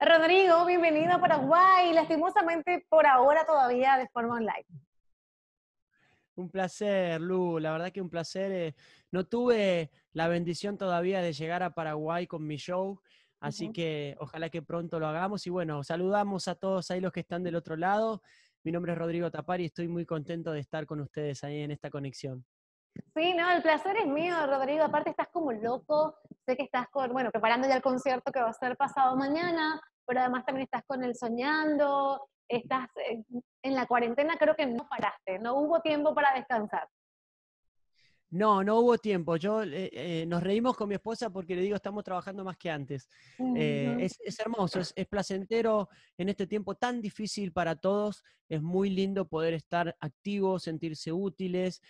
Rodrigo, bienvenido a Paraguay, lastimosamente por ahora todavía de forma online. Un placer, Lu, la verdad que un placer. Eh, no tuve la bendición todavía de llegar a Paraguay con mi show, así que ojalá que pronto lo hagamos. Y bueno, saludamos a todos ahí los que están del otro lado. Mi nombre es Rodrigo Tapari y estoy muy contento de estar con ustedes ahí en esta conexión. Sí, no, el placer es mío, Rodrigo. Aparte estás como loco. Sé que estás con, bueno, preparando ya el concierto que va a ser pasado mañana, pero además también estás con el soñando. Estás eh, en la cuarentena, creo que no paraste, no hubo tiempo para descansar. No, no hubo tiempo. Yo eh, eh, nos reímos con mi esposa porque le digo estamos trabajando más que antes. Eh, es, hermoso, es, placentero en este tiempo tan difícil para todos. Es muy lindo poder estar activos, sentirse útiles.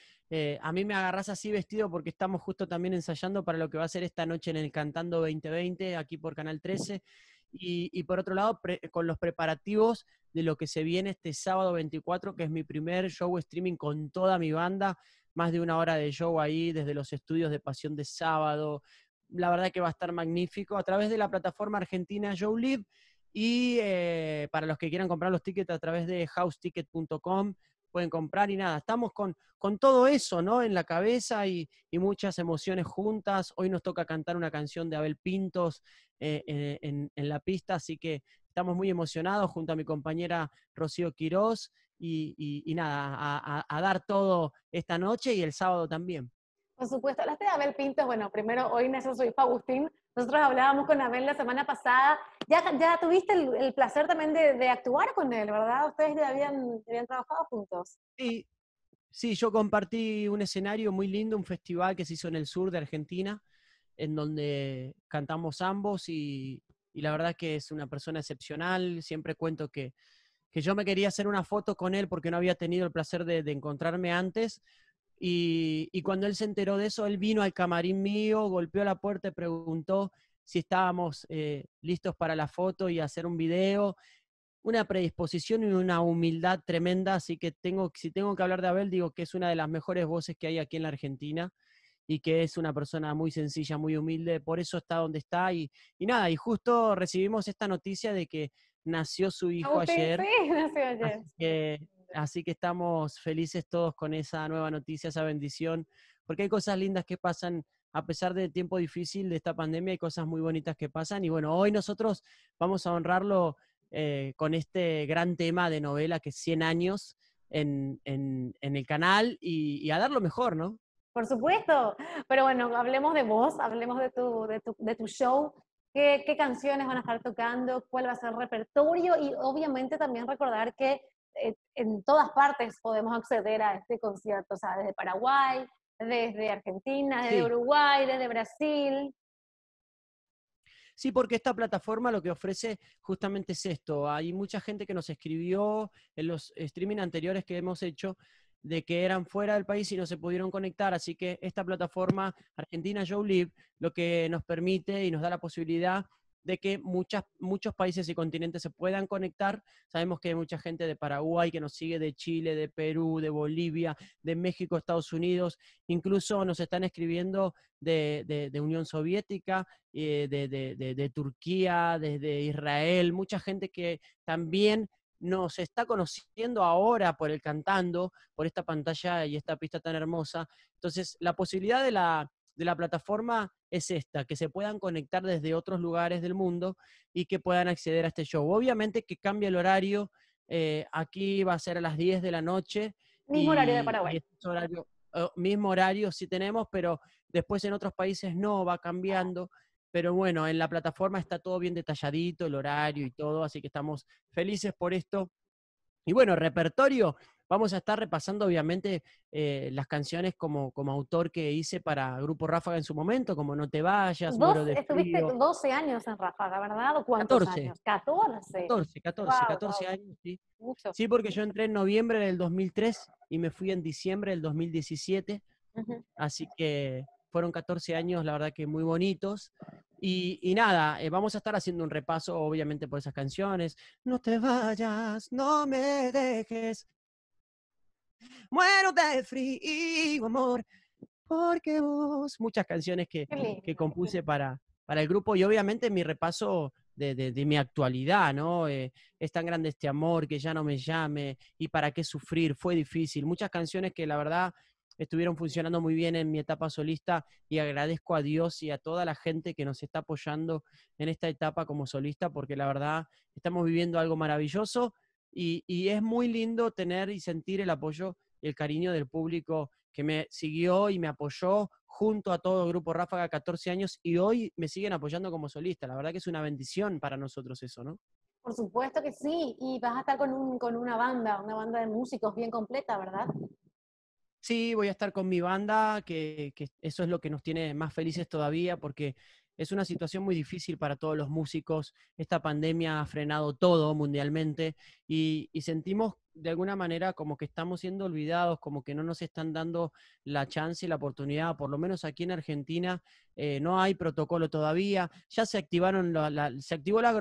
a mí me agarras así vestido porque estamos justo también ensayando para lo que va a ser esta noche en el Cantando 2020 aquí por Canal 13. Y, por otro lado, con los preparativos de lo que se viene este sábado 24, que es mi primer show streaming con toda mi banda más de una hora de show ahí desde los estudios de Pasión de Sábado. La verdad que va a estar magnífico a través de la plataforma argentina Show Live y eh, para los que quieran comprar los tickets a través de houseticket.com pueden comprar y nada, estamos con, todo eso, ¿no? En la cabeza y, muchas emociones juntas. Hoy nos toca cantar una canción de Abel Pintos eh, eh, en, la pista, así que estamos muy emocionados junto a mi compañera Rocío Quirós y, nada, a, dar todo esta noche y el sábado también. Por supuesto, hablaste de Abel Pintos, bueno, primero hoy nació su hijo Agustín, nosotros hablábamos con Abel la semana pasada, ya, ya tuviste el, placer también de, actuar con él, ¿verdad? Ustedes ya habían, habían trabajado juntos. Sí, sí, yo compartí un escenario muy lindo, un festival que se hizo en el sur de Argentina, en donde cantamos ambos y la verdad que es una persona excepcional, siempre cuento que que yo me quería hacer una foto con él porque no había tenido el placer de, encontrarme antes. Y, cuando él se enteró de eso, él vino al camarín mío, golpeó la puerta y preguntó si estábamos eh, listos para la foto y hacer un video. Una predisposición y una humildad tremenda, así que tengo, si tengo que hablar de Abel, digo que es una de las mejores voces que hay aquí en la Argentina y que es una persona muy sencilla, muy humilde, por eso está donde está. Y, y nada, y justo recibimos esta noticia de que nació su ah, hijo ayer. Así que, estamos felices todos con esa nueva noticia, esa bendición, porque hay cosas lindas que pasan a pesar del tiempo difícil de esta pandemia, hay cosas muy bonitas que pasan. Y bueno, hoy nosotros vamos a honrarlo eh, con este gran tema de novela que es 100 años en, el canal y, a dar lo mejor, ¿no? Por supuesto, pero bueno, hablemos de vos, hablemos de tu, de tu show, qué, canciones van a estar tocando, cuál va a ser el repertorio y obviamente también recordar que eh, en todas partes podemos acceder a este concierto, o sea, desde Paraguay, desde Argentina, desde Uruguay, desde Brasil. Sí, porque esta plataforma lo que ofrece justamente es esto. Hay mucha gente que nos escribió en los streaming anteriores que hemos hecho de que eran fuera del país y no se pudieron conectar, así que esta plataforma Argentina Yo Live lo que nos permite y nos da la posibilidad de que muchas, muchos países y continentes se puedan conectar. Sabemos que hay mucha gente de Paraguay que nos sigue, de Chile, de Perú, de Bolivia, de México, Estados Unidos, incluso nos están escribiendo de, de, Unión Soviética, eh, de, de, Turquía, desde Israel, mucha gente que también nos está conociendo ahora por el cantando, por esta pantalla y esta pista tan hermosa. Entonces, la posibilidad de la, de la plataforma es esta, que se puedan conectar desde otros lugares del mundo y que puedan acceder a este show. Obviamente que cambia el horario, eh, aquí va a ser a las 10 de la noche. Mismo horario de Paraguay. Este oh, mismo horario sí tenemos, pero después en otros países no, va cambiando. Pero bueno, en la plataforma está todo bien detalladito, el horario y todo, así que estamos felices por esto. Y bueno, repertorio, vamos a estar repasando obviamente eh, las canciones como, como autor que hice para Grupo Ráfaga en su momento, como No te vayas, de Estuviste 12 años en Ráfaga, ¿verdad? ¿Cuántos 14. años? 14. 14, 14, 14 años, sí. Sí, porque yo entré en noviembre del 2003 y me fui en diciembre del 2017, así que fueron 14 años, la verdad que muy bonitos. Y, nada, eh, vamos a estar haciendo un repaso, obviamente, por esas canciones. No te vayas, no me dejes. Muero de frío, amor, porque vos. Muchas canciones que, compuse para, para el grupo y obviamente mi repaso de, de, mi actualidad, ¿no? Eh, es tan grande este amor que ya no me llame y para qué sufrir, fue difícil. Muchas canciones que la verdad estuvieron funcionando muy bien en mi etapa solista y agradezco a Dios y a toda la gente que nos está apoyando en esta etapa como solista, porque la verdad estamos viviendo algo maravilloso y, es muy lindo tener y sentir el apoyo y el cariño del público que me siguió y me apoyó junto a todo el grupo Ráfaga, 14 años, y hoy me siguen apoyando como solista. La verdad que es una bendición para nosotros eso, ¿no? Por supuesto que sí, y vas a estar con, con una banda, una banda de músicos bien completa, ¿verdad? Sí, voy a estar con mi banda, que, eso es lo que nos tiene más felices todavía, porque es una situación muy difícil para todos los músicos. Esta pandemia ha frenado todo mundialmente y, sentimos de alguna manera como que estamos siendo olvidados, como que no nos están dando la chance y la oportunidad. Por lo menos aquí en Argentina eh, no hay protocolo todavía. Ya se activaron, la, se activó la,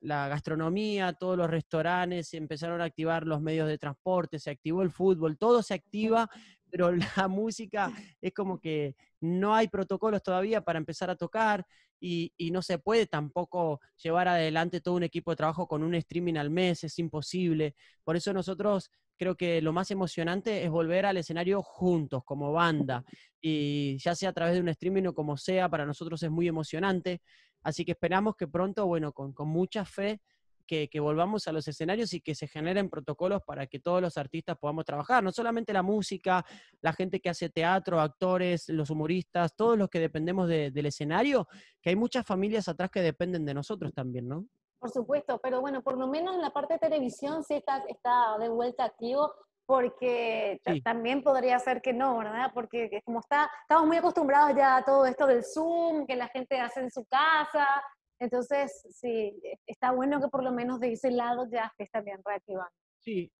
la gastronomía, todos los restaurantes, se empezaron a activar los medios de transporte, se activó el fútbol, todo se activa, pero la música es como que no hay protocolos todavía para empezar a tocar y, y, no se puede tampoco llevar adelante todo un equipo de trabajo con un streaming al mes, es imposible. Por eso nosotros creo que lo más emocionante es volver al escenario juntos, como banda, y ya sea a través de un streaming o como sea, para nosotros es muy emocionante. Así que esperamos que pronto, bueno, con, mucha fe, que, volvamos a los escenarios y que se generen protocolos para que todos los artistas podamos trabajar, no solamente la música, la gente que hace teatro, actores, los humoristas, todos los que dependemos del escenario, que hay muchas familias atrás que dependen de nosotros también, ¿no? Por supuesto, pero bueno, por lo menos en la parte de televisión sí está de vuelta activo porque también podría ser que no, ¿verdad? Porque como está, estamos muy acostumbrados ya a todo esto del Zoom, que la gente hace en su casa, entonces sí, e, está bueno que por lo menos de ese lado ya estés también reactivando. Sí.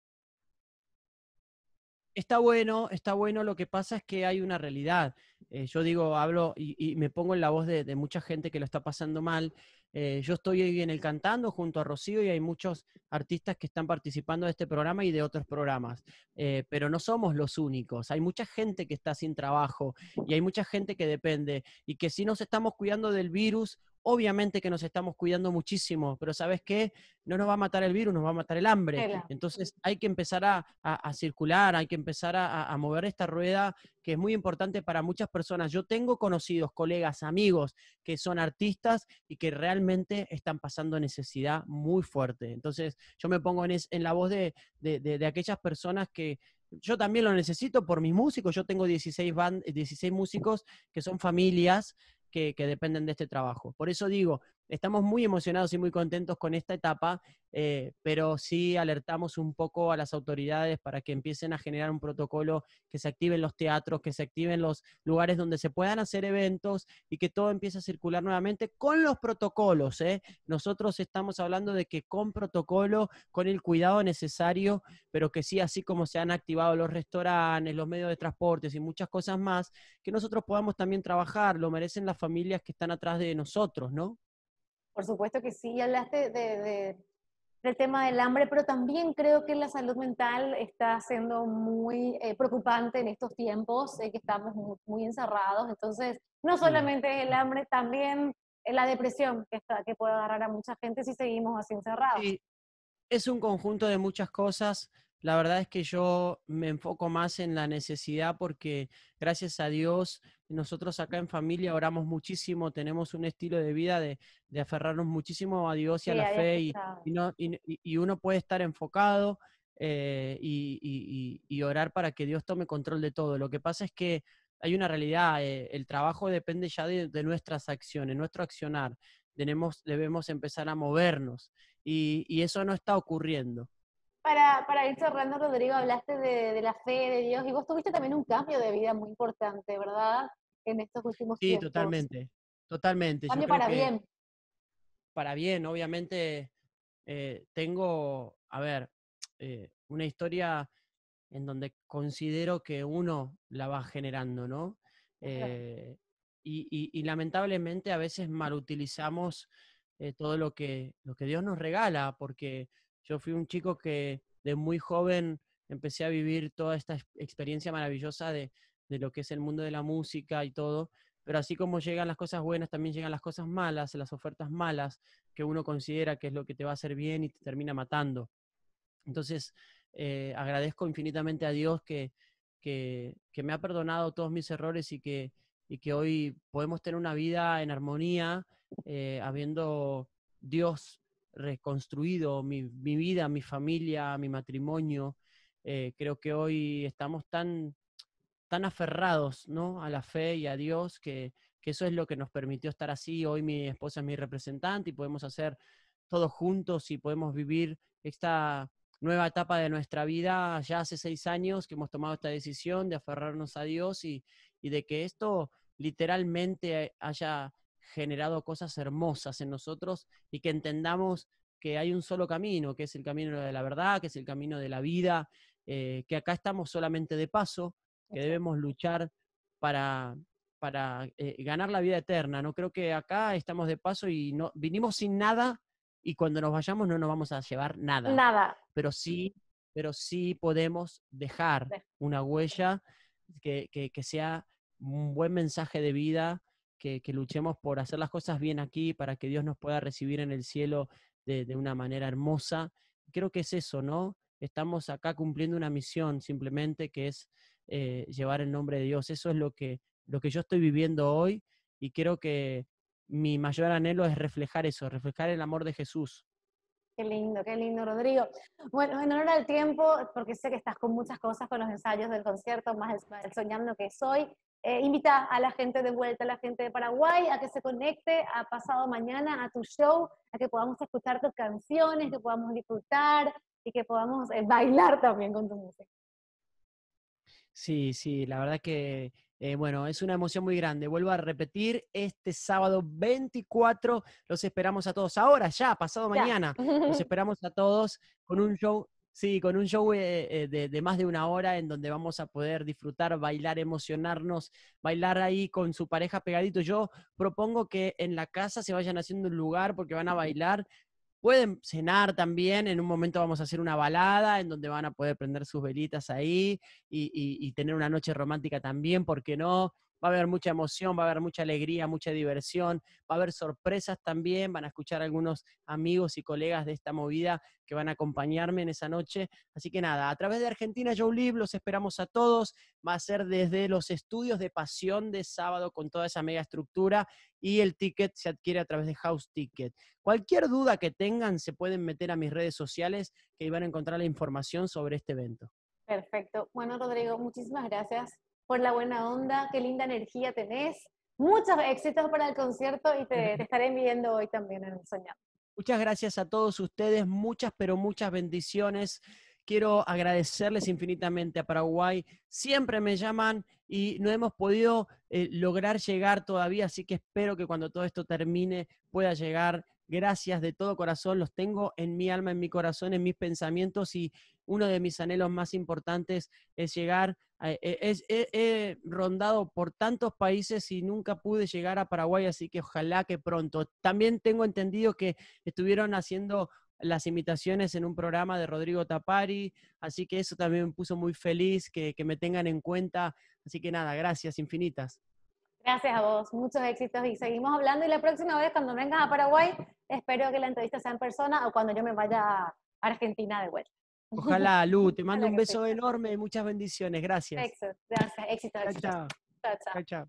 Está bueno, está bueno, lo que pasa es que hay una realidad. Eh, yo digo, hablo y, me pongo en la voz de, mucha gente que lo está pasando mal. Eh, yo estoy en el cantando junto a Rocío y hay muchos artistas que están participando de este programa y de otros programas, eh, pero no somos los únicos. Hay mucha gente que está sin trabajo y hay mucha gente que depende y que si nos estamos cuidando del virus obviamente que nos estamos cuidando muchísimo, pero ¿sabes qué? No nos va a matar el virus, nos va a matar el hambre. Entonces hay que empezar a, circular, hay que empezar a, mover esta rueda que es muy importante para muchas personas. Yo tengo conocidos, colegas, amigos que son artistas y que realmente están pasando necesidad muy fuerte. Entonces yo me pongo en, la voz de, de, aquellas personas que, yo también lo necesito por mis músicos. Yo tengo 16, band 16 músicos que son familias que, dependen de este trabajo. Por eso digo, estamos muy emocionados y muy contentos con esta etapa, eh, pero sí alertamos un poco a las autoridades para que empiecen a generar un protocolo, que se activen los teatros, que se activen los lugares donde se puedan hacer eventos y que todo empiece a circular nuevamente con los protocolos. ¿eh? Nosotros estamos hablando de que con protocolo, con el cuidado necesario, pero que sí, así como se han activado los restaurantes, los medios de transporte y muchas cosas más, que nosotros podamos también trabajar, lo merecen las familias que están atrás de nosotros, ¿no? Por supuesto que sí, hablaste de, del tema del hambre, pero también creo que la salud mental está siendo muy eh, preocupante en estos tiempos, que estamos muy, encerrados, entonces no solamente el hambre, también eh, la depresión que, que puede agarrar a mucha gente si seguimos así encerrados. Sí, es un conjunto de muchas cosas, la verdad es que yo me enfoco más en la necesidad porque gracias a Dios nosotros acá en familia oramos muchísimo, tenemos un estilo de vida de, aferrarnos muchísimo a Dios y a la fe y, uno puede estar enfocado eh, y, orar para que Dios tome control de todo. Lo que pasa es que hay una realidad, eh, el trabajo depende ya de, de nuestras acciones, nuestro accionar. Tenemos, debemos empezar a movernos y eso no está ocurriendo para, para ir cerrando, Rodrigo, hablaste de, la fe de Dios y vos tuviste también un cambio de vida muy importante, ¿verdad? En estos últimos sí, Sí, totalmente, totalmente. Cambio para bien. Para bien, obviamente eh, tengo, a ver, eh, una historia en donde considero que uno la va generando, ¿no? Eh, y, lamentablemente a veces mal malutilizamos todo lo que, lo que Dios nos regala, porque yo fui un chico que de muy joven empecé a vivir toda esta experiencia maravillosa de, lo que es el mundo de la música y todo, pero así como llegan las cosas buenas, también llegan las cosas malas, las ofertas malas que uno considera que es lo que te va a hacer bien y te termina matando. Entonces, eh, agradezco infinitamente a Dios que, que, me ha perdonado todos mis errores y que, y que hoy podemos tener una vida en armonía, eh, habiendo Dios reconstruido mi, vida, mi familia, mi matrimonio. Eh, creo que hoy estamos tan, tan aferrados ¿no? a la fe y a Dios que, que eso es lo que nos permitió estar así. Hoy mi esposa es mi representante y podemos hacer todos juntos y podemos vivir esta nueva etapa de nuestra vida. Ya hace seis años que hemos tomado esta decisión de aferrarnos a Dios y, y de que esto literalmente haya generado cosas hermosas en nosotros y que entendamos que hay un solo camino, que es el camino de la verdad, que es el camino de la vida, eh, que acá estamos solamente de paso, que debemos luchar para, eh, ganar la vida eterna. No creo que acá estamos de paso y no, vinimos sin nada y cuando nos vayamos no nos vamos a llevar nada. Nada. Pero sí, pero sí podemos dejar una huella que, que sea un buen mensaje de vida que, luchemos por hacer las cosas bien aquí para que Dios nos pueda recibir en el cielo de, una manera hermosa. Creo que es eso, ¿no? Estamos acá cumpliendo una misión simplemente que es eh, llevar el nombre de Dios. Eso es lo que, lo que yo estoy viviendo hoy y creo que mi mayor anhelo es reflejar eso, reflejar el amor de Jesús. Qué lindo, qué lindo, Rodrigo. Bueno, en honor al tiempo, porque sé que estás con muchas cosas, con los ensayos del concierto, más el, soñando que soy, eh, invita a la gente de vuelta, a la gente de Paraguay, a que se conecte a pasado mañana a tu show, a que podamos escuchar tus canciones, que podamos disfrutar y que podamos eh, bailar también con tu música. Sí, sí, la verdad que, eh, bueno, es una emoción muy grande. Vuelvo a repetir, este sábado 24 los esperamos a todos. Ahora, ya, pasado mañana, los esperamos a todos con un show Sí, con un show eh, eh, de, más de una hora en donde vamos a poder disfrutar, bailar, emocionarnos, bailar ahí con su pareja pegadito. Yo propongo que en la casa se vayan haciendo un lugar porque van a bailar. Pueden cenar también, en un momento vamos a hacer una balada en donde van a poder prender sus velitas ahí y, y tener una noche romántica también, ¿por qué no? va a haber mucha emoción, va a haber mucha alegría, mucha diversión, va a haber sorpresas también, van a escuchar a algunos amigos y colegas de esta movida que van a acompañarme en esa noche. Así que nada, a través de Argentina Joe Live los esperamos a todos, va a ser desde los estudios de Pasión de sábado con toda esa mega estructura y el ticket se adquiere a través de House Ticket. Cualquier duda que tengan se pueden meter a mis redes sociales que ahí van a encontrar la información sobre este evento. Perfecto. Bueno, Rodrigo, muchísimas gracias por la buena onda, qué linda energía tenés. Muchos éxitos para el concierto y te, estaré viendo hoy también en el soñado. Muchas gracias a todos ustedes, muchas pero muchas bendiciones. Quiero agradecerles infinitamente a Paraguay. Siempre me llaman y no hemos podido eh, lograr llegar todavía, así que espero que cuando todo esto termine pueda llegar. Gracias de todo corazón, los tengo en mi alma, en mi corazón, en mis pensamientos y uno de mis anhelos más importantes es llegar, e, e, he, rondado por tantos países y nunca pude llegar a Paraguay, así que ojalá que pronto. También tengo entendido que estuvieron haciendo las imitaciones en un programa de Rodrigo Tapari, así que eso también me puso muy feliz que, que me tengan en cuenta. Así que nada, gracias infinitas. Gracias a vos, muchos éxitos y seguimos hablando y la próxima vez cuando vengas a Paraguay, espero que la entrevista sea en persona o cuando yo me vaya a Argentina de vuelta. Ojalá, Lu, te mando un beso enorme y muchas bendiciones. Gracias. Éxito, gracias, éxito, chao, chao.